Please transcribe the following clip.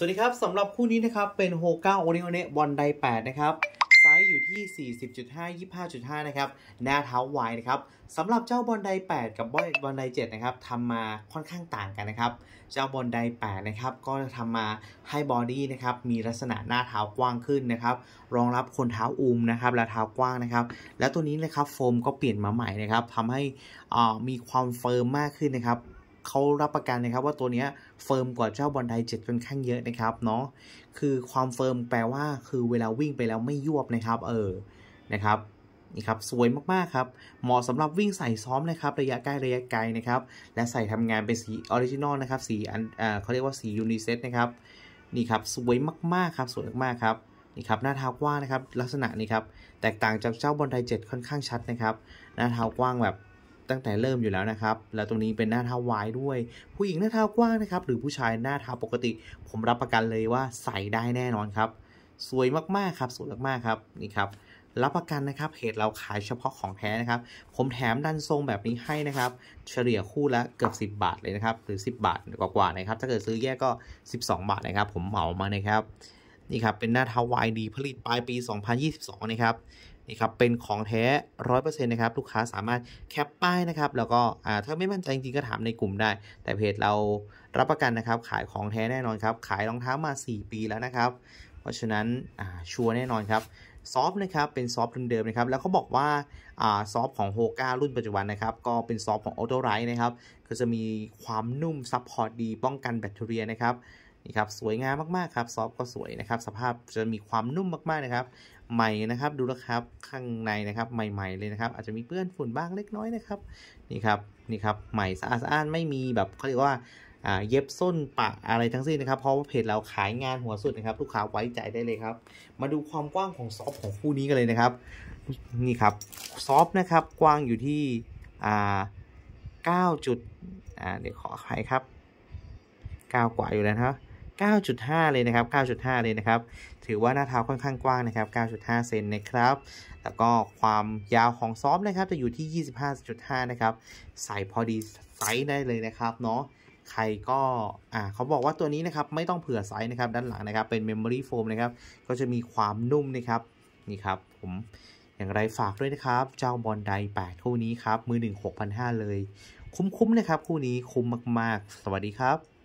สวัสดีครับสำหรับคู่นี้นะครับ เป็นโฮก้าโอนิโอเนะบอลได8นะครับไซส์อยู่ที่ 40.5 25.5 นะครับ หน้าเท้าวายนะครับสำหรับเจ้าบอลได8กับบอลบอลได7นะครับทำมาค่อนข้างต่างกันนะครับเจ้าบอลได8นะครับก็ทำมาให้บอดี้นะครับมีลักษณะหน้าเท้ากว้างขึ้นนะครับ รองรับคนเท้าอุ้มนะครับและเท้ากว้างนะครับ และตัวนี้นะครับโฟมก็เปลี่ยนมาใหม่นะครับทำให้มีความเฟิร์มมากขึ้นนะครับเขารับประกันนะครับว่าตัวนี้เฟิร์มกว่าเจ้าบอลไดเจ็ดค่อนข้างเยอะนะครับเนาะคือความเฟิร์มแปลว่าคือเวลาวิ่งไปแล้วไม่ยวบนะครับเออนะครับนี่ครับสวยมากๆครับเหมาะสำหรับวิ่งใส่ซ้อมนะครับระยะใกล้ระยะไกลนะครับและใส่ทำงานเป็นสีออริจินอลนะครับสีอันเขาเรียกว่าสียูนิเซ็ตนะครับนี่ครับสวยมากๆครับสวยมากๆครับนี่ครับหน้าเท้ากว้างนะครับลักษณะนี้ครับแตกต่างจากเจ้าบอลไดเจ็ดค่อนข้างชัดนะครับหน้าเท้ากว้างแบบตั้งแต่เริ่มอยู่แล้วนะครับ แล้วตรงนี้เป็นหน้าเท้าวายด้วย ผู้หญิงหน้าเท้ากว้างนะครับ หรือผู้ชายหน้าเท้าปกติ ผมรับประกันเลยว่าใส่ได้แน่นอนครับ สวยมากๆครับสวยมากๆครับ นี่ครับ รับประกันนะครับเพจเราขายเฉพาะของแท้นะครับ ผมแถมดันทรงแบบนี้ให้นะครับ เฉลี่ยคู่ละเกือบ10 บาทเลยนะครับ หรือ 10 บาทกว่าๆนะครับ ถ้าเกิดซื้อแยกก็ 12 บาทนะครับ ผมเหมามานะครับ นี่ครับ เป็นหน้าเท้าวายดีผลิตปลายปี 2022นะครับนี่ครับเป็นของแท้ร้อยเปอร์เซ็นต์นะครับ ลูกค้าสามารถแคปป้ายนะครับ แล้วก็ถ้าไม่มั่นใจจริงๆก็ถามในกลุ่มได้ แต่เพจเรารับประกันนะครับ ขายของแท้แน่นอนครับ ขายรองเท้ามา 4 ปีแล้วนะครับ เพราะฉะนั้นชัวร์แน่นอนครับ ซอฟนะครับ เป็นซอฟเดิมๆนะครับ แล้วเขาบอกว่าซอฟของโฮก้ารุ่นปัจจุบันนะครับ ก็เป็นซอฟของออโตไร์นะครับก็จะมีความนุ่ม ซับพอร์ตดี ป้องกันแบตเตอรี่นะครับนี่ครับสวยงามมากๆครับ ซอฟก็สวยนะครับ สภาพจะมีความนุ่มมากๆนะครับ ใหม่นะครับดูนะครับ ข้างในนะครับ ใหม่ๆ เลยนะครับ อาจจะมีเปื้อนฝุ่นบ้างเล็กน้อยนะครับนี่ครับนี่ครับใหม่สะอาดสะอาไม่มีแบบเขาเรียกว่าเย็บส้นปะอะไรทั้งสิ้นนะครับเพราะว่าเพจเราขายงานหัวสุดนะครับลูกค้าไว้ใจได้เลยครับ มาดูความกว้างของซอฟของคู่นี้กันเลยนะครับนี่ครับซอฟนะครับกว้างอยู่ที่9จุดเดี๋ยวขออภัยครับ 9 กว่าอยู่แล้วนะครับ9.5 เลยนะครับ 9.5 เลยนะครับ ถือว่าหน้าเท้าค่อนข้างกว้างนะครับ 9.5เซนนะครับ แล้วก็ความยาวของซ้อมนะครับ จะอยู่ที่ 25.5 นะครับ ใส่พอดีไซส์ได้เลยนะครับเนาะ ใครก็ อ่า เขาบอกว่าตัวนี้นะครับไม่ต้องเผื่อไซส์นะครับด้านหลังนะครับ เป็นเมมโมรี่โฟมนะครับ ก็จะมีความนุ่มนะครับ นี่ครับ ผม อย่างไรฝากด้วยนะครับ เจ้าบอลไดแปดคู่นี้ครับ มือหหนึ่งกพันห้าเลย คุ้มๆนะครับ คู่นี้ คุ้มมากๆ สวัสดีครับ